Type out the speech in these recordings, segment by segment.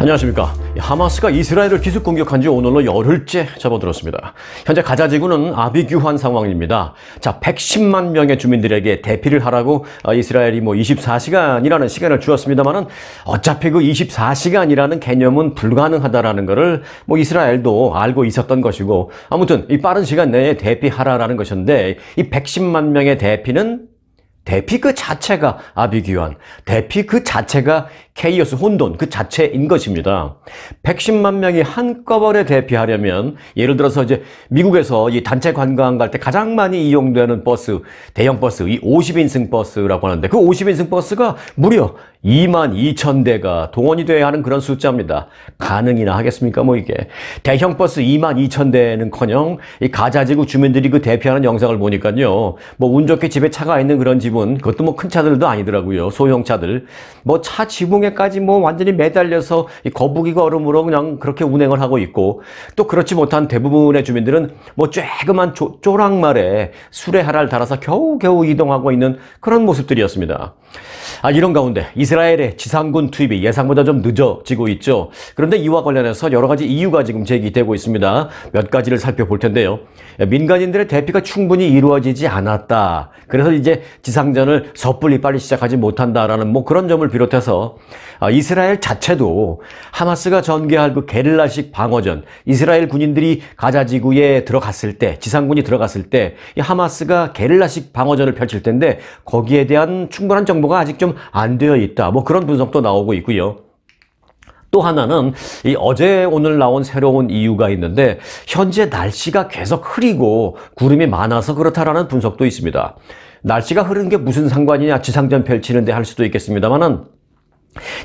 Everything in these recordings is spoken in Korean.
안녕하십니까 하마스가 이스라엘을 기습 공격한 지 오늘로 열흘째 접어들었습니다 현재 가자 지구는 아비규환 상황입니다 자 110만 명의 주민들에게 대피를 하라고 어, 이스라엘이 뭐 24시간이라는 시간을 주었습니다만은 어차피 그 24시간이라는 개념은 불가능하다라는 것을 뭐 이스라엘도 알고 있었던 것이고 아무튼 이 빠른 시간 내에 대피하라라는 것인데 이 110만 명의 대피는 대피 그 자체가 아비규환, 대피 그 자체가 케이오스 혼돈 그 자체인 것입니다. 110만 명이 한꺼번에 대피하려면 예를 들어서 이제 미국에서 이 단체 관광 갈 때 가장 많이 이용되는 버스, 대형 버스, 이 50인승 버스라고 하는데 그 50인승 버스가 무려 2만 2천 대가 동원이 돼야 하는 그런 숫자입니다. 가능이나 하겠습니까? 뭐 이게 대형 버스 2만 2천 대는커녕 이 가자지구 주민들이 그 대피하는 영상을 보니까요. 뭐 운 좋게 집에 차가 있는 그런 집은 그것도 뭐 큰 차들도 아니더라고요. 소형 차들. 뭐 차 지붕 운동회까지 뭐 완전히 매달려서 거북이가 얼음으로 그냥 그렇게 운행을 하고 있고 또 그렇지 못한 대부분의 주민들은 뭐 쬐그만 쪼랑말에 수레 하라를 달아서 겨우겨우 이동하고 있는 그런 모습들이었습니다. 아, 이런 가운데 이스라엘의 지상군 투입이 예상보다 좀 늦어지고 있죠. 그런데 이와 관련해서 여러 가지 이유가 지금 제기되고 있습니다. 몇 가지를 살펴볼 텐데요. 예, 민간인들의 대피가 충분히 이루어지지 않았다. 그래서 이제 지상전을 섣불리 빨리 시작하지 못한다라는 뭐 그런 점을 비롯해서 아, 이스라엘 자체도 하마스가 전개할 그 게릴라식 방어전, 이스라엘 군인들이 가자 지구에 들어갔을 때, 지상군이 들어갔을 때, 이 하마스가 게릴라식 방어전을 펼칠 텐데 거기에 대한 충분한 정보가 아직 좀 안 되어 있다. 뭐 그런 분석도 나오고 있고요. 또 하나는 이 어제 오늘 나온 새로운 이유가 있는데 현재 날씨가 계속 흐리고 구름이 많아서 그렇다라는 분석도 있습니다. 날씨가 흐른게 무슨 상관이냐 지상전 펼치는데 할 수도 있겠습니다만은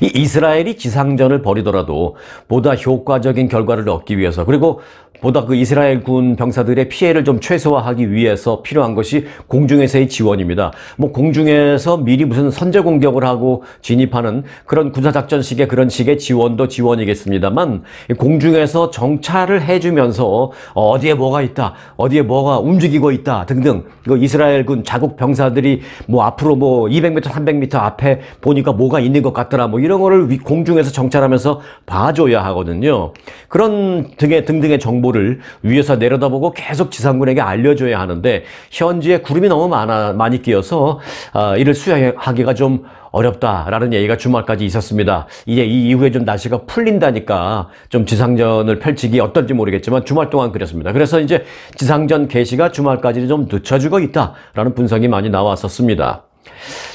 이 이스라엘이 지상전을 벌이더라도 보다 효과적인 결과를 얻기 위해서 그리고 보다 그 이스라엘 군 병사들의 피해를 좀 최소화하기 위해서 필요한 것이 공중에서의 지원입니다. 뭐 공중에서 미리 무슨 선제 공격을 하고 진입하는 그런 군사작전식의 그런 식의 지원도 지원이겠습니다만 공중에서 정찰을 해주면서 어디에 뭐가 있다, 어디에 뭐가 움직이고 있다 등등 그 이스라엘 군 자국 병사들이 뭐 앞으로 뭐 200m, 300m 앞에 보니까 뭐가 있는 것 같더라 뭐 이런 거를 공중에서 정찰하면서 봐줘야 하거든요. 그런 등의 등등의 정보 정보를 위에서 내려다보고 계속 지상군에게 알려줘야 하는데 현지에 구름이 너무 많아, 많이 끼어서 아, 이를 수행하기가 좀 어렵다라는 얘기가 주말까지 있었습니다. 이제 이 이후에 좀 날씨가 풀린다니까 좀 지상전을 펼치기 어떨지 모르겠지만 주말 동안 그랬습니다. 그래서 이제 지상전 개시가 주말까지는 좀 늦춰지고 있다라는 분석이 많이 나왔었습니다.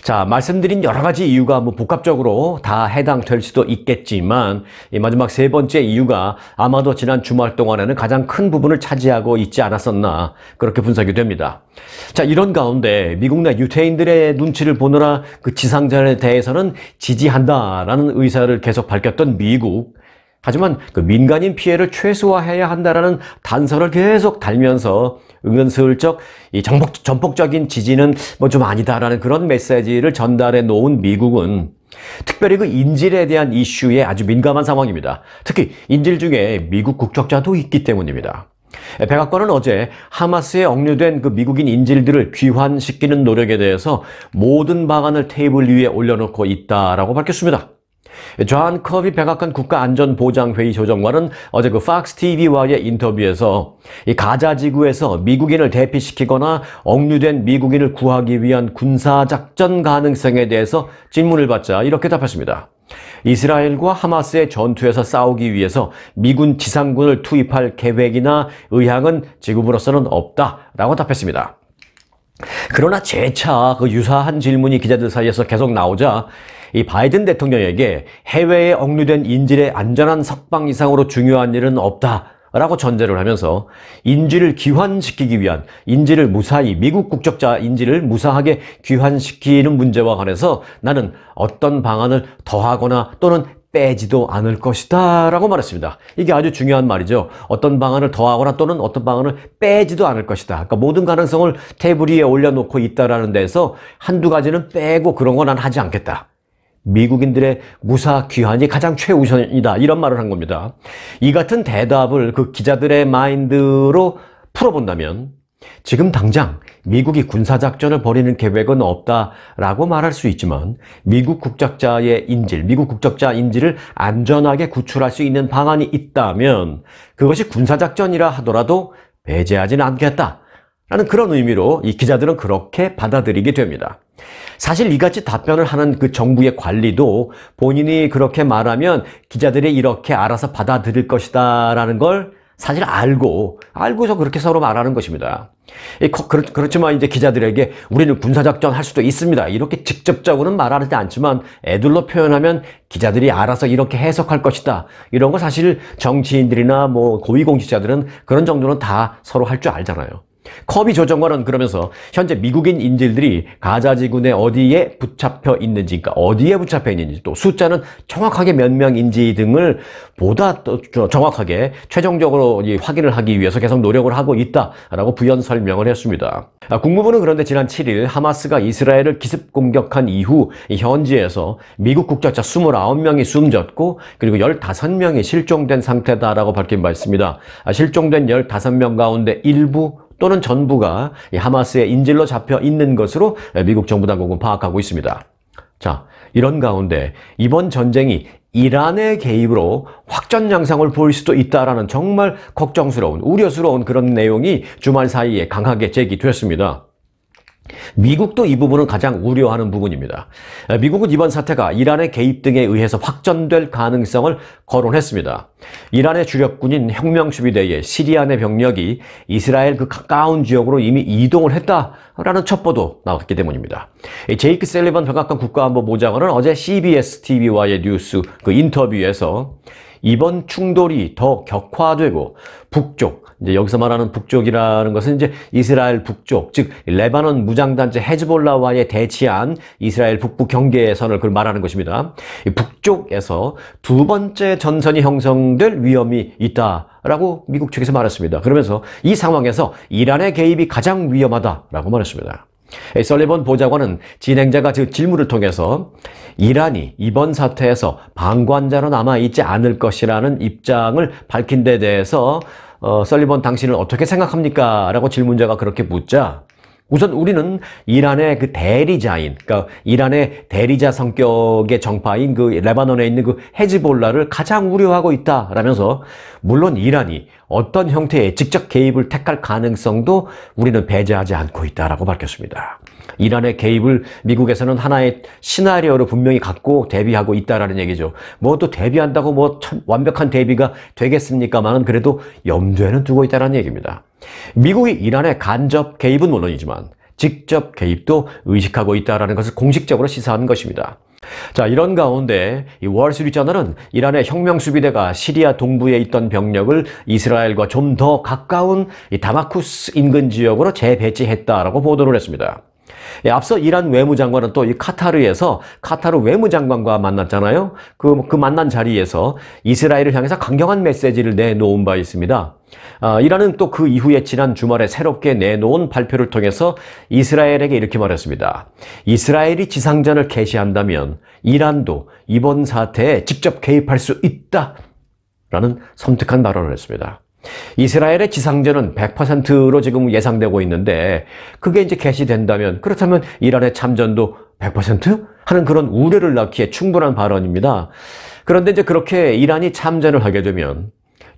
자, 말씀드린 여러 가지 이유가 뭐 복합적으로 다 해당될 수도 있겠지만 이 마지막 세 번째 이유가 아마도 지난 주말 동안에는 가장 큰 부분을 차지하고 있지 않았었나 그렇게 분석이 됩니다. 자, 이런 가운데 미국 내 유태인들의 눈치를 보느라 그 지상전에 대해서는 지지한다라는 의사를 계속 밝혔던 미국 하지만 그 민간인 피해를 최소화해야 한다라는 단서를 계속 달면서 은근슬쩍 이 전폭, 전폭적인 지지는 뭐 좀 아니다라는 그런 메시지를 전달해 놓은 미국은 특별히 그 인질에 대한 이슈에 아주 민감한 상황입니다. 특히 인질 중에 미국 국적자도 있기 때문입니다. 백악관은 어제 하마스에 억류된 그 미국인 인질들을 귀환시키는 노력에 대해서 모든 방안을 테이블 위에 올려놓고 있다라고 밝혔습니다. 존 커비 백악관 국가안전보장회의 조정관은 어제 그 팍스 TV와의 인터뷰에서 이 가자 지구에서 미국인을 대피시키거나 억류된 미국인을 구하기 위한 군사작전 가능성에 대해서 질문을 받자 이렇게 답했습니다. 이스라엘과 하마스의 전투에서 싸우기 위해서 미군 지상군을 투입할 계획이나 의향은 지금으로서는 없다라고 답했습니다. 그러나 재차 그 유사한 질문이 기자들 사이에서 계속 나오자 이 바이든 대통령에게 해외에 억류된 인질의 안전한 석방 이상으로 중요한 일은 없다. 라고 전제를 하면서 인질을 귀환시키기 위한 인질을 무사히 미국 국적자 인질을 무사하게 귀환시키는 문제와 관해서 나는 어떤 방안을 더하거나 또는 빼지도 않을 것이다 라고 말했습니다. 이게 아주 중요한 말이죠. 어떤 방안을 더하거나 또는 어떤 방안을 빼지도 않을 것이다. 그러니까 모든 가능성을 테이블 위에 올려놓고 있다라는 데에서 한두 가지는 빼고 그런 건난 하지 않겠다. 미국인들의 무사 귀환이 가장 최우선이다 이런 말을 한 겁니다. 이 같은 대답을 그 기자들의 마인드로 풀어본다면 지금 당장 미국이 군사작전을 벌이는 계획은 없다라고 말할 수 있지만 미국 국적자의 인질, 미국 국적자 인질을 안전하게 구출할 수 있는 방안이 있다면 그것이 군사작전이라 하더라도 배제하지는 않겠다 라는 그런 의미로 이 기자들은 그렇게 받아들이게 됩니다. 사실 이같이 답변을 하는 그 정부의 관리도 본인이 그렇게 말하면 기자들이 이렇게 알아서 받아들일 것이다 라는 걸 사실 알고 알고서 그렇게 서로 말하는 것입니다. 그렇지만 이제 기자들에게 우리는 군사작전 할 수도 있습니다. 이렇게 직접적으로는 말하지 않지만 애들로 표현하면 기자들이 알아서 이렇게 해석할 것이다. 이런 거 사실 정치인들이나 뭐 고위공직자들은 그런 정도는 다 서로 할 줄 알잖아요. 커비 조정관은 그러면서 현재 미국인 인질들이 가자지구내 어디에 붙잡혀 있는지, 그러니까 어디에 붙잡혀 있는지, 또 숫자는 정확하게 몇 명인지 등을 보다 더 정확하게 최종적으로 확인을 하기 위해서 계속 노력을 하고 있다라고 부연 설명을 했습니다. 아, 국무부는 그런데 지난 7일 하마스가 이스라엘을 기습 공격한 이후 현지에서 미국 국적자 29명이 숨졌고 그리고 15명이 실종된 상태다라고 밝힌 바 있습니다. 아, 실종된 15명 가운데 일부 또는 전부가 이 하마스의 인질로 잡혀 있는 것으로 미국 정부 당국은 파악하고 있습니다. 자, 이런 가운데 이번 전쟁이 이란의 개입으로 확전 양상을 보일 수도 있다라는 정말 걱정스러운, 우려스러운 그런 내용이 주말 사이에 강하게 제기되었습니다 미국도 이 부분은 가장 우려하는 부분입니다. 미국은 이번 사태가 이란의 개입 등에 의해서 확전될 가능성을 거론했습니다. 이란의 주력군인 혁명수비대의 시리아 내 병력이 이스라엘 그 가까운 지역으로 이미 이동을 했다라는 첩보도 나왔기 때문입니다. 제이크 셀리번 백악관 국가안보보좌관은 어제 CBS TV와의 뉴스 그 인터뷰에서 이번 충돌이 더 격화되고 북쪽, 이제 여기서 말하는 북쪽이라는 것은 이제 이스라엘 북쪽, 즉 레바논 무장단체 헤즈볼라와의 대치한 이스라엘 북부 경계선을 그걸 말하는 것입니다. 이 북쪽에서 두 번째 전선이 형성될 위험이 있다. 라고 미국 측에서 말했습니다. 그러면서 이 상황에서 이란의 개입이 가장 위험하다라고 말했습니다. 설리번 보좌관은 진행자가 즉 그 질문을 통해서 이란이 이번 사태에서 방관자로 남아있지 않을 것이라는 입장을 밝힌 데 대해서 어, 설리번 당신은 어떻게 생각합니까? 라고 질문자가 그렇게 묻자 우선 우리는 이란의 그 대리자인, 그러니까 이란의 대리자 성격의 정파인 그 레바논에 있는 그 헤즈볼라를 가장 우려하고 있다라면서 물론 이란이 어떤 형태의 직접 개입을 택할 가능성도 우리는 배제하지 않고 있다라고 밝혔습니다. 이란의 개입을 미국에서는 하나의 시나리오로 분명히 갖고 대비하고 있다라는 얘기죠. 뭐 또 대비한다고 뭐 완벽한 대비가 되겠습니까만은 그래도 염두에는 두고 있다는 라 얘기입니다. 미국이 이란의 간접 개입은 물론이지만 직접 개입도 의식하고 있다는 라 것을 공식적으로 시사한 것입니다. 자 이런 가운데 이 월스트리트저널은 이란의 혁명수비대가 시리아 동부에 있던 병력을 이스라엘과 좀 더 가까운 다마쿠스 인근 지역으로 재배치했다라고 보도를 했습니다. 예, 앞서 이란 외무장관은 또 이 카타르에서 카타르 외무장관과 만났잖아요. 그, 그 만난 자리에서 이스라엘을 향해서 강경한 메시지를 내놓은 바 있습니다. 아, 이란은 또 그 이후에 지난 주말에 새롭게 내놓은 발표를 통해서 이스라엘에게 이렇게 말했습니다. 이스라엘이 지상전을 개시한다면 이란도 이번 사태에 직접 개입할 수 있다. 라는 섬뜩한 발언을 했습니다. 이스라엘의 지상전은 100%로 지금 예상되고 있는데 그게 이제 개시된다면 그렇다면 이란의 참전도 100% 하는 그런 우려를 낳기에 충분한 발언입니다. 그런데 이제 그렇게 이란이 참전을 하게 되면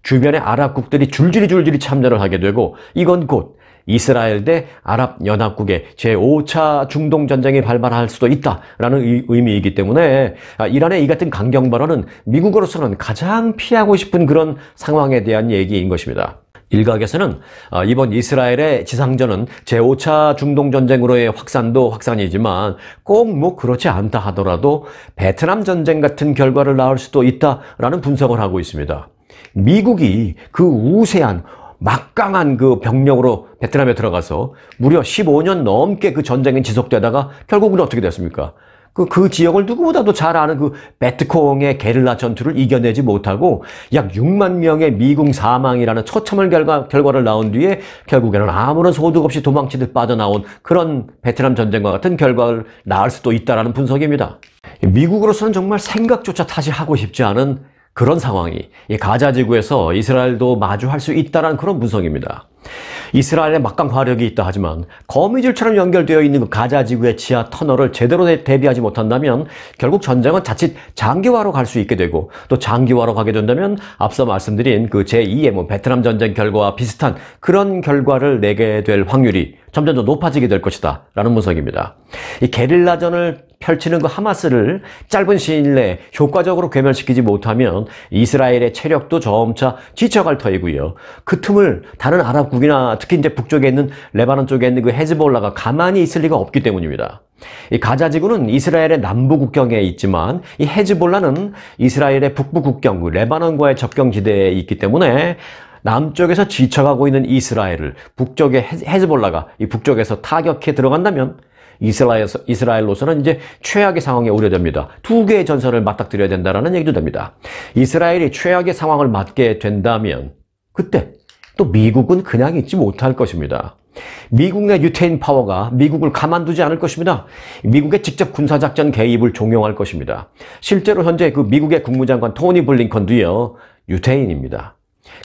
주변의 아랍국들이 줄줄이 줄줄이 참전을 하게 되고 이건 곧 이스라엘 대 아랍연합국의 제5차 중동전쟁이 발발할 수도 있다라는 의미이기 때문에 아, 이란의 이 같은 강경 발언은 미국으로서는 가장 피하고 싶은 그런 상황에 대한 얘기인 것입니다. 일각에서는 아, 이번 이스라엘의 지상전은 제5차 중동전쟁으로의 확산도 확산이지만 꼭 뭐 그렇지 않다 하더라도 베트남 전쟁 같은 결과를 낳을 수도 있다라는 분석을 하고 있습니다. 미국이 그 우세한 막강한 그 병력으로 베트남에 들어가서 무려 15년 넘게 그 전쟁이 지속되다가 결국은 어떻게 됐습니까? 그, 그 지역을 누구보다도 잘 아는 그 베트콩의 게릴라 전투를 이겨내지 못하고 약 6만 명의 미군 사망이라는 처참한 결과, 결과를 나온 뒤에 결국에는 아무런 소득 없이 도망치듯 빠져나온 그런 베트남 전쟁과 같은 결과를 낳을 수도 있다는 분석입니다. 미국으로서는 정말 생각조차 다시 하고 싶지 않은 그런 상황이 가자지구에서 이스라엘도 마주할 수 있다는 그런 분석입니다. 이스라엘의 막강 화력이 있다 하지만 거미줄처럼 연결되어 있는 그 가자 지구의 지하 터널을 제대로 대비하지 못한다면 결국 전쟁은 자칫 장기화로 갈 수 있게 되고 또 장기화로 가게 된다면 앞서 말씀드린 그 제2의 뭐 베트남 전쟁 결과와 비슷한 그런 결과를 내게 될 확률이 점점 더 높아지게 될 것이다 라는 분석입니다. 이 게릴라전을 펼치는 그 하마스를 짧은 시일 내에 효과적으로 괴멸시키지 못하면 이스라엘의 체력도 점차 지쳐갈 터이고요. 그 틈을 다른 아랍 북이나 특히 이제 북쪽에 있는 레바논 쪽에 있는 그 헤즈볼라가 가만히 있을 리가 없기 때문입니다. 이 가자 지구는 이스라엘의 남부 국경에 있지만 이 헤즈볼라는 이스라엘의 북부 국경 그 레바논과의 접경 지대에 있기 때문에 남쪽에서 지쳐가고 있는 이스라엘을 북쪽의 헤즈볼라가 이 북쪽에서 타격해 들어간다면 이스라엘에서, 이스라엘로서는 이제 최악의 상황에 우려됩니다. 두 개의 전선을 맞닥뜨려야 된다는 얘기도 됩니다. 이스라엘이 최악의 상황을 맞게 된다면 그때 또 미국은 그냥 있지 못할 것입니다. 미국 내 유태인 파워가 미국을 가만두지 않을 것입니다. 미국의 직접 군사작전 개입을 종용할 것입니다. 실제로 현재 그 미국의 국무장관 토니 블링컨도요, 유태인입니다.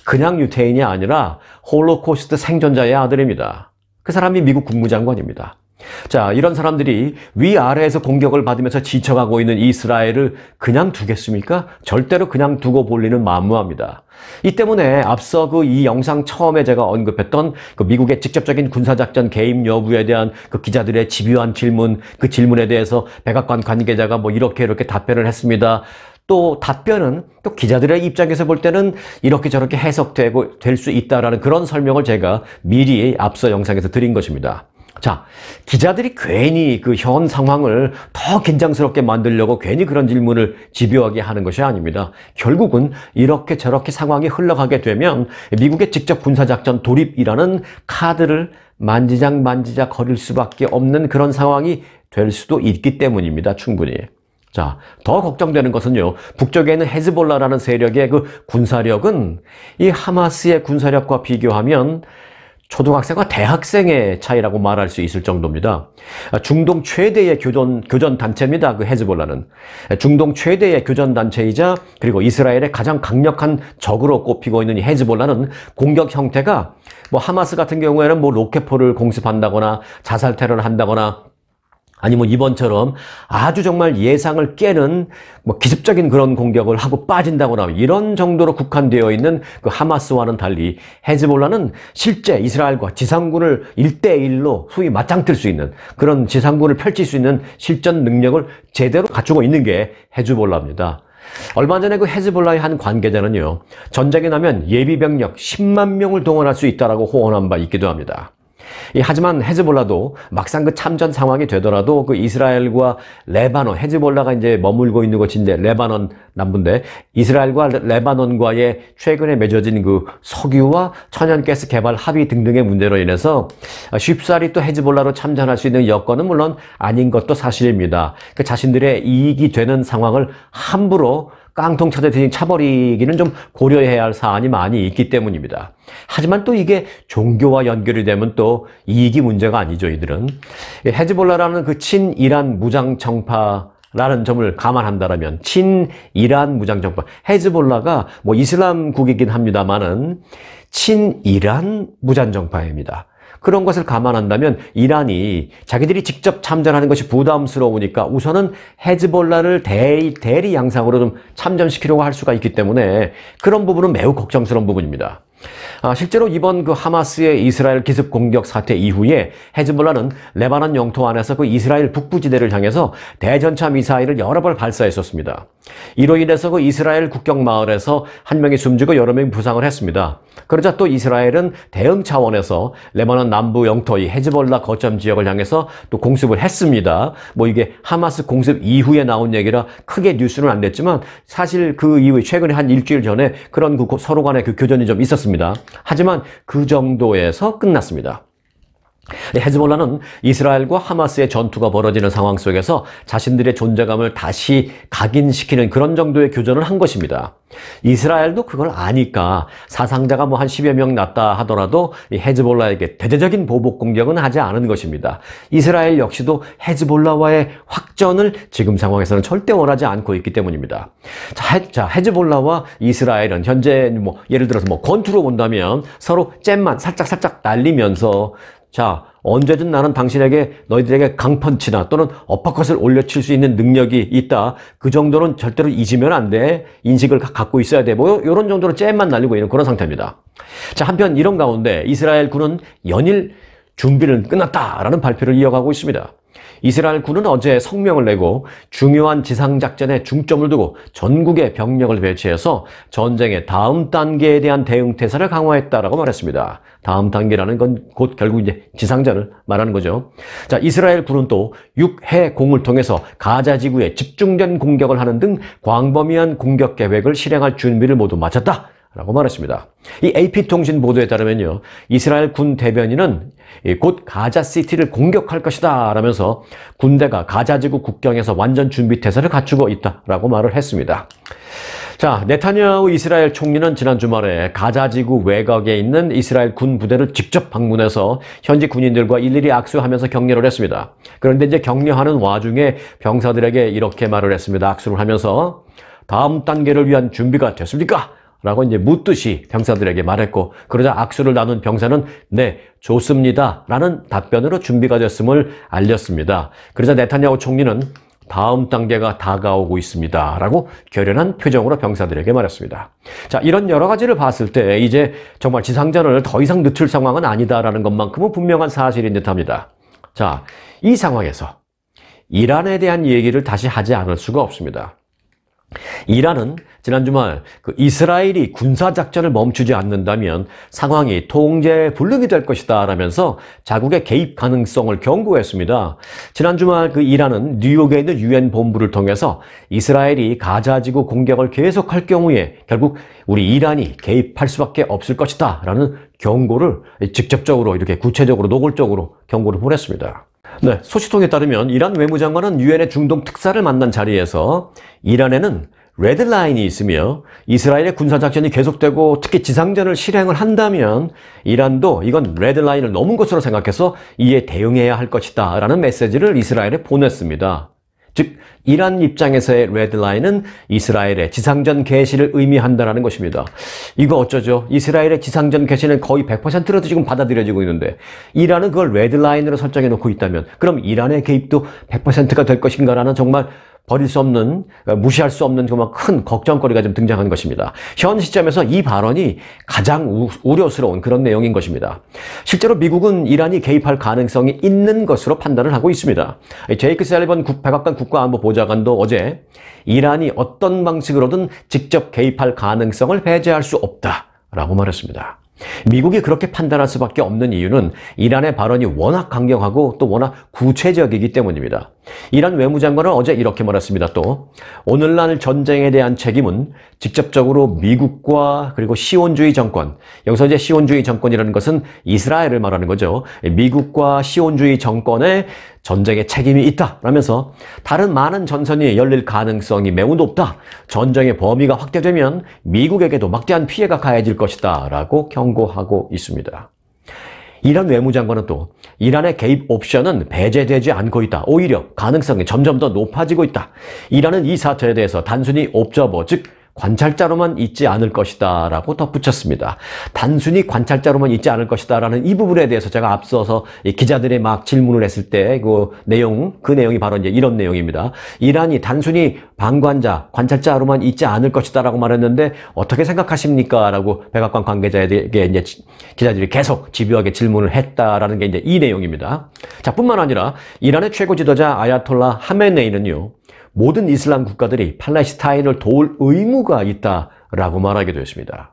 그냥 유태인이 아니라 홀로코스트 생존자의 아들입니다. 그 사람이 미국 국무장관입니다. 자, 이런 사람들이 위아래에서 공격을 받으면서 지쳐가고 있는 이스라엘을 그냥 두겠습니까? 절대로 그냥 두고 볼 리는 만무합니다. 이 때문에 앞서 그 이 영상 처음에 제가 언급했던 그 미국의 직접적인 군사작전 개입 여부에 대한 그 기자들의 집요한 질문, 그 질문에 대해서 백악관 관계자가 뭐 이렇게 이렇게 답변을 했습니다. 또 답변은 또 기자들의 입장에서 볼 때는 이렇게 저렇게 해석되고 될 수 있다라는 그런 설명을 제가 미리 앞서 영상에서 드린 것입니다. 자, 기자들이 괜히 그 현 상황을 더 긴장스럽게 만들려고 괜히 그런 질문을 집요하게 하는 것이 아닙니다. 결국은 이렇게 저렇게 상황이 흘러가게 되면 미국의 직접 군사작전 돌입이라는 카드를 만지작만지작 거릴 수밖에 없는 그런 상황이 될 수도 있기 때문입니다. 충분히. 자, 더 걱정되는 것은요. 북쪽에 있는 헤즈볼라라는 세력의 그 군사력은 이 하마스의 군사력과 비교하면 초등학생과 대학생의 차이라고 말할 수 있을 정도입니다. 중동 최대의 교전, 교전 단체입니다. 그 헤즈볼라는. 중동 최대의 교전 단체이자 그리고 이스라엘의 가장 강력한 적으로 꼽히고 있는 이 헤즈볼라는 공격 형태가 뭐 하마스 같은 경우에는 뭐 로켓포를 공습한다거나 자살 테러를 한다거나 아니면 뭐 이번처럼 아주 정말 예상을 깨는 뭐 기습적인 그런 공격을 하고 빠진다거나 이런 정도로 국한되어 있는 그 하마스와는 달리 헤즈볼라는 실제 이스라엘과 지상군을 일대일로 소위 맞짱뜰 수 있는 그런 지상군을 펼칠 수 있는 실전 능력을 제대로 갖추고 있는 게 헤즈볼라입니다. 얼마 전에 그 헤즈볼라의 한 관계자는요. 전쟁이 나면 예비병력 10만 명을 동원할 수 있다라고 호언한 바 있기도 합니다. 하지만 헤즈볼라도 막상 그 참전 상황이 되더라도 그 이스라엘과 레바논, 헤즈볼라가 이제 머물고 있는 곳인데 레바논 남부인데 이스라엘과 레바논과의 최근에 맺어진 그 석유와 천연가스 개발 합의 등등의 문제로 인해서 쉽사리 또 헤즈볼라로 참전할 수 있는 여건은 물론 아닌 것도 사실입니다. 그 자신들의 이익이 되는 상황을 함부로 깡통 차대 대신 차버리기는 좀 고려해야 할 사안이 많이 있기 때문입니다. 하지만 또 이게 종교와 연결이 되면 또 이익이 문제가 아니죠, 이들은. 헤즈볼라라는 그 친이란 무장정파 라는 점을 감안한다면 친이란 무장정파 헤즈볼라가 뭐 이슬람국이긴 합니다만은 친이란 무장정파입니다. 그런 것을 감안한다면 이란이 자기들이 직접 참전하는 것이 부담스러우니까 우선은 헤즈볼라를 대리, 대리 양상으로 좀 참전시키려고 할 수가 있기 때문에 그런 부분은 매우 걱정스러운 부분입니다. 아, 실제로 이번 그 하마스의 이스라엘 기습 공격 사태 이후에 헤즈볼라는 레바논 영토 안에서 그 이스라엘 북부지대를 향해서 대전차 미사일을 여러 번 발사했었습니다. 이로 인해서 그 이스라엘 국경 마을에서 한 명이 숨지고 여러 명이 부상을 했습니다. 그러자 또 이스라엘은 대응 차원에서 레바논 남부 영토의 헤즈볼라 거점 지역을 향해서 또 공습을 했습니다. 뭐 이게 하마스 공습 이후에 나온 얘기라 크게 뉴스는 안 됐지만 사실 그 이후에 최근에 한 일주일 전에 그런 그 서로 간의 그 교전이 좀 있었습니다. 않습니다. 하지만 그 정도에서 끝났습니다. 네, 헤즈볼라는 이스라엘과 하마스의 전투가 벌어지는 상황 속에서 자신들의 존재감을 다시 각인시키는 그런 정도의 교전을 한 것입니다. 이스라엘도 그걸 아니까 사상자가 뭐 한 10여 명 났다 하더라도 헤즈볼라에게 대대적인 보복 공격은 하지 않은 것입니다. 이스라엘 역시도 헤즈볼라와의 확전을 지금 상황에서는 절대 원하지 않고 있기 때문입니다. 자, 헤즈볼라와 이스라엘은 현재 뭐 예를 들어서 뭐 권투로 본다면 서로 잼만 살짝살짝 날리면서 자, 언제든 나는 당신에게 너희들에게 강펀치나 또는 어퍼컷을 올려칠 수 있는 능력이 있다. 그 정도는 절대로 잊으면 안 돼. 인식을 갖고 있어야 돼. 뭐요런 정도로 잼만 날리고 있는 그런 상태입니다. 자, 한편 이런 가운데 이스라엘 군은 연일 준비는 끝났다라는 발표를 이어가고 있습니다. 이스라엘 군은 어제 성명을 내고 중요한 지상작전에 중점을 두고 전국에 병력을 배치해서 전쟁의 다음 단계에 대한 대응태세를 강화했다고 말했습니다. 다음 단계라는 건 곧 결국 이제 지상전을 말하는 거죠. 자, 이스라엘 군은 또 육해공을 통해서 가자 지구에 집중된 공격을 하는 등 광범위한 공격 계획을 실행할 준비를 모두 마쳤다. 라고 말했습니다. 이 AP통신 보도에 따르면요. 이스라엘 군 대변인은 예, 곧 가자 시티를 공격할 것이다 라면서 군대가 가자지구 국경에서 완전 준비 태세를 갖추고 있다라고 말을 했습니다. 자, 네타냐후 이스라엘 총리는 지난 주말에 가자지구 외곽에 있는 이스라엘 군 부대를 직접 방문해서 현지 군인들과 일일이 악수하면서 격려를 했습니다. 그런데 이제 격려하는 와중에 병사들에게 이렇게 말을 했습니다. 악수를 하면서 다음 단계를 위한 준비가 됐습니까? 라고 이제 묻듯이 병사들에게 말했고 그러자 악수를 나눈 병사는 네 좋습니다 라는 답변으로 준비가 됐음을 알렸습니다. 그러자 네타냐후 총리는 다음 단계가 다가오고 있습니다. 라고 결연한 표정으로 병사들에게 말했습니다. 자, 이런 여러 가지를 봤을 때 이제 정말 지상전을 더 이상 늦출 상황은 아니다라는 것만큼은 분명한 사실인 듯 합니다. 자, 이 상황에서 이란에 대한 얘기를 다시 하지 않을 수가 없습니다. 이란은 지난 주말 그 이스라엘이 군사작전을 멈추지 않는다면 상황이 통제불능이 될 것이다 라면서 자국의 개입 가능성을 경고했습니다. 지난 주말 그 이란은 뉴욕에 있는 유엔 본부를 통해서 이스라엘이 가자지구 공격을 계속할 경우에 결국 우리 이란이 개입할 수밖에 없을 것이다 라는 경고를 직접적으로 이렇게 구체적으로 노골적으로 경고를 보냈습니다. 네, 소식통에 따르면 이란 외무장관은 유엔의 중동 특사를 만난 자리에서 이란에는 레드라인이 있으며 이스라엘의 군사작전이 계속되고 특히 지상전을 실행을 한다면 이란도 이건 레드라인을 넘은 것으로 생각해서 이에 대응해야 할 것이다 라는 메시지를 이스라엘에 보냈습니다. 즉 이란 입장에서의 레드라인은 이스라엘의 지상전 개시를 의미한다는 것입니다. 이거 어쩌죠? 이스라엘의 지상전 개시는 거의 100%로 지금 받아들여지고 있는데 이란은 그걸 레드라인으로 설정해 놓고 있다면 그럼 이란의 개입도 100%가 될 것인가라는 정말 버릴 수 없는, 그러니까 무시할 수 없는 그만 큰 걱정거리가 좀 등장한 것입니다. 현 시점에서 이 발언이 가장 우, 려스러운 그런 내용인 것입니다. 실제로 미국은 이란이 개입할 가능성이 있는 것으로 판단을 하고 있습니다. 제이크 셀리번 백악관 국가안보 보좌관도 어제 이란이 어떤 방식으로든 직접 개입할 가능성을 배제할 수 없다라고 말했습니다. 미국이 그렇게 판단할 수밖에 없는 이유는 이란의 발언이 워낙 강경하고 또 워낙 구체적이기 때문입니다. 이란 외무장관은 어제 이렇게 말했습니다. 또 오늘날 전쟁에 대한 책임은 직접적으로 미국과 그리고 시온주의 정권, 여기서 이제 시온주의 정권이라는 것은 이스라엘을 말하는 거죠. 미국과 시온주의 정권의 전쟁에 책임이 있다 라면서 다른 많은 전선이 열릴 가능성이 매우 높다. 전쟁의 범위가 확대되면 미국에게도 막대한 피해가 가해질 것이다 라고 경고하고 있습니다. 이란 외무장관은 또 이란의 개입 옵션은 배제되지 않고 있다. 오히려 가능성이 점점 더 높아지고 있다. 이란은 이 사태에 대해서 단순히 옵저버, 즉 관찰자로만 있지 않을 것이다 라고 덧붙였습니다. 단순히 관찰자로만 있지 않을 것이다 라는 이 부분에 대해서 제가 앞서서 기자들의 막 질문을 했을 때 그 내용, 그 내용이 바로 이제 이런 내용입니다. 이란이 단순히 방관자, 관찰자로만 있지 않을 것이다 라고 말했는데 어떻게 생각하십니까? 라고 백악관 관계자에게 이제 기자들이 계속 집요하게 질문을 했다라는 게 이제 이 내용입니다. 자, 뿐만 아니라 이란의 최고 지도자 아야톨라 하메네이는요. 모든 이슬람 국가들이 팔레스타인을 도울 의무가 있다라고 말하기도 했습니다.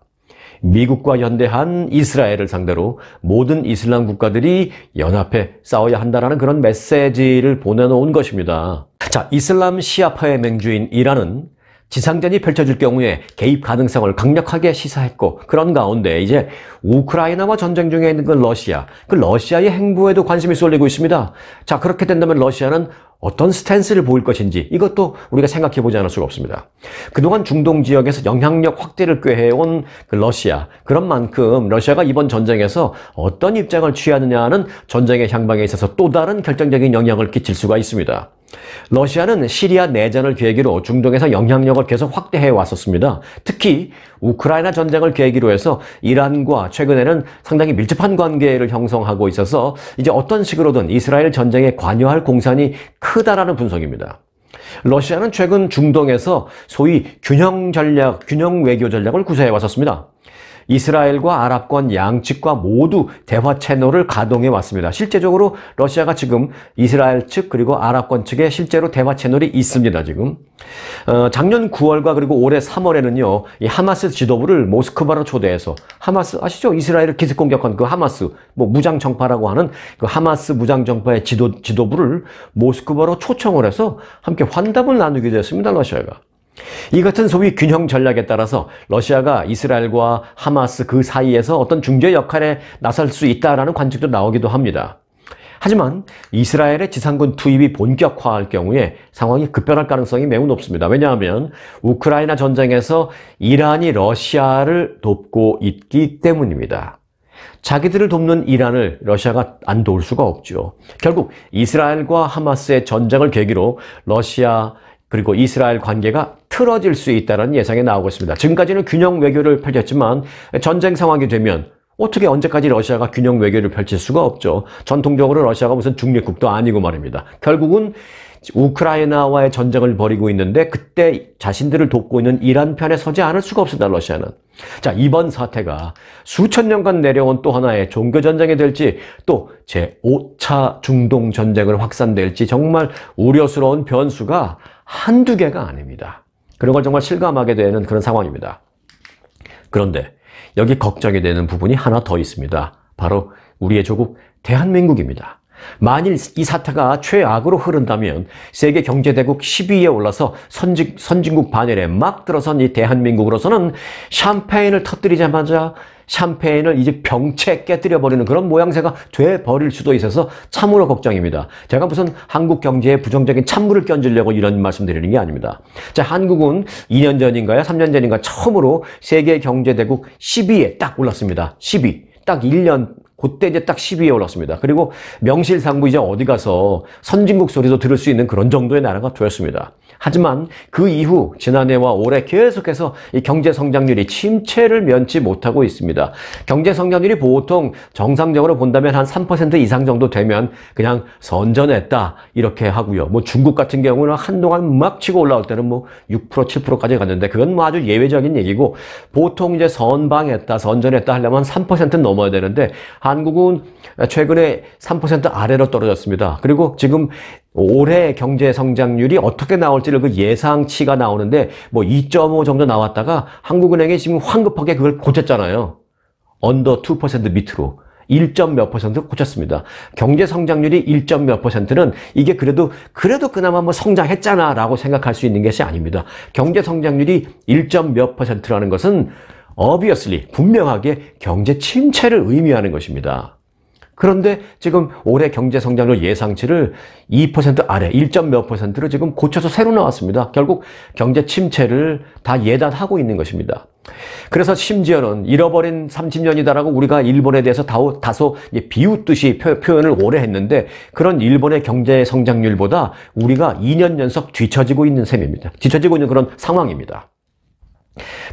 미국과 연대한 이스라엘을 상대로 모든 이슬람 국가들이 연합해 싸워야 한다는 그런 메시지를 보내놓은 것입니다. 자, 이슬람 시아파의 맹주인 이란은 지상전이 펼쳐질 경우에 개입 가능성을 강력하게 시사했고 그런 가운데 이제 우크라이나와 전쟁 중에 있는 그 러시아, 그 러시아의 행보에도 관심이 쏠리고 있습니다. 자 그렇게 된다면 러시아는 어떤 스탠스를 보일 것인지 이것도 우리가 생각해 보지 않을 수가 없습니다. 그동안 중동 지역에서 영향력 확대를 꾀해온 그 러시아 그런 만큼 러시아가 이번 전쟁에서 어떤 입장을 취하느냐는 전쟁의 향방에 있어서 또 다른 결정적인 영향을 끼칠 수가 있습니다. 러시아는 시리아 내전을 계기로 중동에서 영향력을 계속 확대해 왔었습니다. 특히 우크라이나 전쟁을 계기로 해서 이란과 최근에는 상당히 밀접한 관계를 형성하고 있어서 이제 어떤 식으로든 이스라엘 전쟁에 관여할 공산이 크다라는 분석입니다. 러시아는 최근 중동에서 소위 균형 전략, 균형 외교 전략을 구사해 왔었습니다. 이스라엘과 아랍권 양측과 모두 대화 채널을 가동해 왔습니다. 실제적으로 러시아가 지금 이스라엘 측 그리고 아랍권 측에 실제로 대화 채널이 있습니다. 지금 어, 작년 9월과 그리고 올해 3월에는요. 이 하마스 지도부를 모스크바로 초대해서 하마스 아시죠? 이스라엘을 기습 공격한 그 하마스 뭐 무장 정파라고 하는 그 하마스 무장 정파의 지도 지도부를 모스크바로 초청을 해서 함께 환담을 나누게 되었습니다. 러시아가. 이 같은 소위 균형 전략에 따라서 러시아가 이스라엘과 하마스 그 사이에서 어떤 중재 역할에 나설 수 있다라는 관측도 나오기도 합니다. 하지만 이스라엘의 지상군 투입이 본격화할 경우에 상황이 급변할 가능성이 매우 높습니다. 왜냐하면 우크라이나 전쟁에서 이란이 러시아를 돕고 있기 때문입니다. 자기들을 돕는 이란을 러시아가 안 도울 수가 없죠. 결국 이스라엘과 하마스의 전쟁을 계기로 러시아, 그리고 이스라엘 관계가 틀어질 수 있다는 예상이 나오고 있습니다. 지금까지는 균형 외교를 펼쳤지만 전쟁 상황이 되면 어떻게 언제까지 러시아가 균형 외교를 펼칠 수가 없죠. 전통적으로 러시아가 무슨 중립국도 아니고 말입니다. 결국은 우크라이나와의 전쟁을 벌이고 있는데 그때 자신들을 돕고 있는 이란 편에 서지 않을 수가 없습니다. 러시아는. 자 이번 사태가 수천 년간 내려온 또 하나의 종교전쟁이 될지 또 제5차 중동전쟁을 확산될지 정말 우려스러운 변수가 한두 개가 아닙니다. 그런 걸 정말 실감하게 되는 그런 상황입니다. 그런데 여기 걱정이 되는 부분이 하나 더 있습니다. 바로 우리의 조국 대한민국입니다. 만일 이 사태가 최악으로 흐른다면 세계 경제대국 10위에 올라서 선진, 선진국 반열에 막 들어선 이 대한민국으로서는 샴페인을 터뜨리자마자 샴페인을 이제 병채 깨뜨려버리는 그런 모양새가 돼버릴 수도 있어서 참으로 걱정입니다. 제가 무슨 한국 경제에 부정적인 찬물을 끼얹으려고 이런 말씀드리는 게 아닙니다. 자, 한국은 2년 전인가요? 3년 전인가 처음으로 세계 경제대국 10위에 딱 올랐습니다. 10위. 딱 1년 그때 이제 딱1 2위에 올랐습니다. 그리고 명실상부 이제 어디 가서 선진국 소리도 들을 수 있는 그런 정도의 나라가 되었습니다. 하지만 그 이후 지난해와 올해 계속해서 이 경제 성장률이 침체를 면치 못하고 있습니다. 경제 성장률이 보통 정상적으로 본다면 한 3% 이상 정도 되면 그냥 선전했다 이렇게 하고요. 뭐 중국 같은 경우는 한동안 막 치고 올라올 때는 뭐6% 7%까지 갔는데 그건 뭐 아주 예외적인 얘기고 보통 이제 선방했다 선전했다 하려면 3% 넘어야 되는데 한국은 최근에 3% 아래로 떨어졌습니다. 그리고 지금 올해 경제 성장률이 어떻게 나올지를 그 예상치가 나오는데 뭐 2.5 정도 나왔다가 한국은행이 지금 황급하게 그걸 고쳤잖아요. 언더 2% 밑으로. 1.몇 퍼센트 고쳤습니다. 경제 성장률이 1.몇 퍼센트는 이게 그래도 그래도 그나마 뭐 성장했잖아라고 생각할 수 있는 것이 아닙니다. 경제 성장률이 1.몇 퍼센트라는 것은 obviously, 분명하게 경제 침체를 의미하는 것입니다. 그런데 지금 올해 경제 성장률 예상치를 2% 아래 1.몇 퍼센트로 지금 고쳐서 새로 나왔습니다. 결국 경제 침체를 다 예단하고 있는 것입니다. 그래서 심지어는 잃어버린 30년이다라고 우리가 일본에 대해서 다 다소 비웃듯이 표, 현을 오래 했는데 그런 일본의 경제 성장률보다 우리가 2년 연속 뒤처지고 있는 셈입니다. 뒤처지고 있는 그런 상황입니다.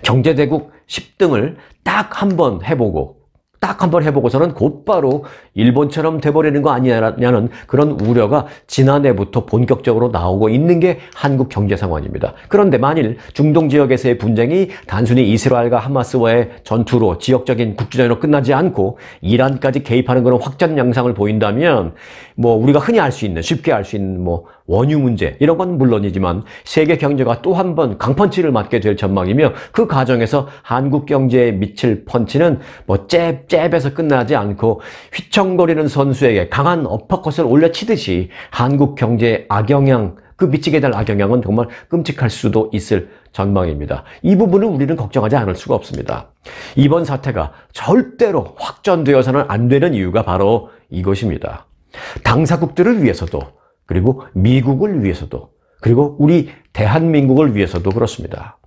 경제대국 10등을 딱 한번 해보고 딱 한번 해보고서는 곧바로 일본처럼 돼버리는 거 아니냐는 그런 우려가 지난해부터 본격적으로 나오고 있는 게 한국 경제 상황입니다. 그런데 만일 중동 지역에서의 분쟁이 단순히 이스라엘과 하마스와의 전투로 지역적인 국제전으로 끝나지 않고 이란까지 개입하는 그런 확장 양상을 보인다면 뭐 우리가 흔히 알 수 있는 쉽게 알 수 있는 뭐 원유 문제 이런 건 물론이지만 세계 경제가 또 한 번 강펀치를 맞게 될 전망이며 그 과정에서 한국 경제에 미칠 펀치는 뭐 잽, 잽에서 끝나지 않고 휘청거리는 선수에게 강한 어퍼컷을 올려치듯이 한국 경제의 악영향 그 미치게 될 악영향은 정말 끔찍할 수도 있을 전망입니다. 이 부분은 우리는 걱정하지 않을 수가 없습니다. 이번 사태가 절대로 확전되어서는 안 되는 이유가 바로 이것입니다. 당사국들을 위해서도 그리고 미국을 위해서도 그리고 우리 대한민국을 위해서도 그렇습니다.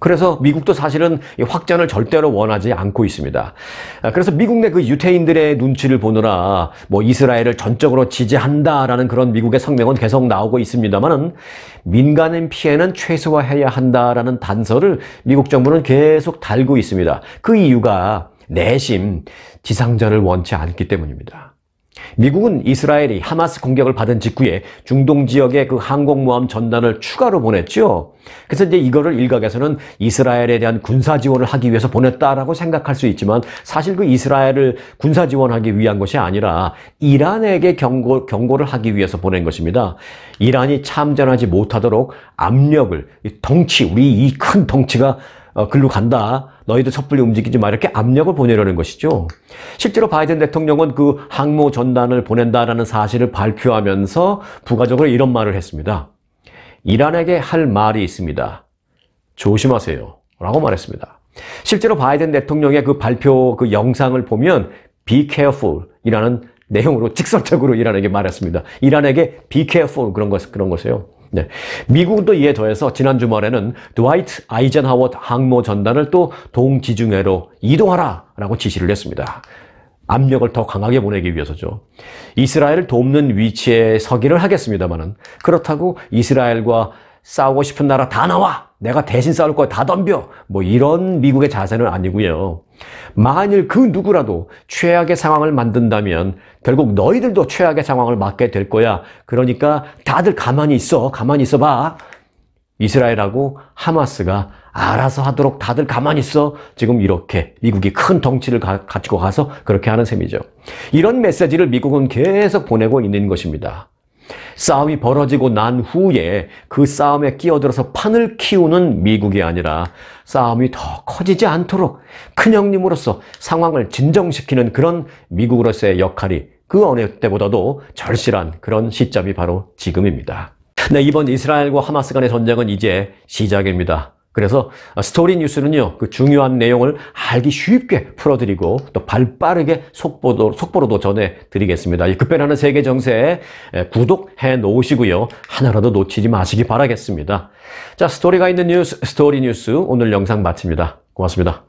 그래서 미국도 사실은 확전을 절대로 원하지 않고 있습니다. 아, 그래서 미국 내 그 유태인들의 눈치를 보느라 뭐 이스라엘을 전적으로 지지한다라는 그런 미국의 성명은 계속 나오고 있습니다만은 민간인 피해는 최소화해야 한다라는 단서를 미국 정부는 계속 달고 있습니다. 그 이유가 내심 지상전을 원치 않기 때문입니다. 미국은 이스라엘이 하마스 공격을 받은 직후에 중동 지역에 그 항공모함 전단을 추가로 보냈죠. 그래서 이제 이거를 일각에서는 이스라엘에 대한 군사 지원을 하기 위해서 보냈다라고 생각할 수 있지만 사실 그 이스라엘을 군사 지원하기 위한 것이 아니라 이란에게 경고, 경고를 하기 위해서 보낸 것입니다. 이란이 참전하지 못하도록 압력을, 덩치, 우리 이 큰 덩치가 어, 글로 간다. 너희들 섣불리 움직이지 마. 이렇게 압력을 보내려는 것이죠. 실제로 바이든 대통령은 그 항모 전단을 보낸다라는 사실을 발표하면서 부가적으로 이런 말을 했습니다. 이란에게 할 말이 있습니다. 조심하세요. 라고 말했습니다. 실제로 바이든 대통령의 그 발표 그 영상을 보면 be careful 이라는 내용으로 직설적으로 이란에게 말했습니다. 이란에게 be careful 그런 것, 그런 것이에요. 네. 미국은 또 이에 더해서 지난 주말에는 드와이트 아이젠하워 항모 전단을 또 동지중해로 이동하라라고 지시를 했습니다. 압력을 더 강하게 보내기 위해서죠. 이스라엘을 돕는 위치에 서기를 하겠습니다만은 그렇다고 이스라엘과 싸우고 싶은 나라 다 나와! 내가 대신 싸울 거다 덤벼. 뭐 이런 미국의 자세는 아니고요. 만일 그 누구라도 최악의 상황을 만든다면 결국 너희들도 최악의 상황을 맞게 될 거야. 그러니까 다들 가만히 있어. 가만히 있어 봐. 이스라엘하고 하마스가 알아서 하도록 다들 가만히 있어. 지금 이렇게 미국이 큰 덩치를 가, 가지고 가서 그렇게 하는 셈이죠. 이런 메시지를 미국은 계속 보내고 있는 것입니다. 싸움이 벌어지고 난 후에 그 싸움에 끼어들어서 판을 키우는 미국이 아니라 싸움이 더 커지지 않도록 큰형님으로서 상황을 진정시키는 그런 미국으로서의 역할이 그 어느 때보다도 절실한 그런 시점이 바로 지금입니다. 네, 이번 이스라엘과 하마스 간의 전쟁은 이제 시작입니다. 그래서 스토리 뉴스는요, 그 중요한 내용을 알기 쉽게 풀어드리고 또 발 빠르게 속보도, 속보로도 전해드리겠습니다. 급변하는 세계 정세 에 구독해 놓으시고요. 하나라도 놓치지 마시기 바라겠습니다. 자, 스토리가 있는 뉴스, 스토리 뉴스 오늘 영상 마칩니다. 고맙습니다.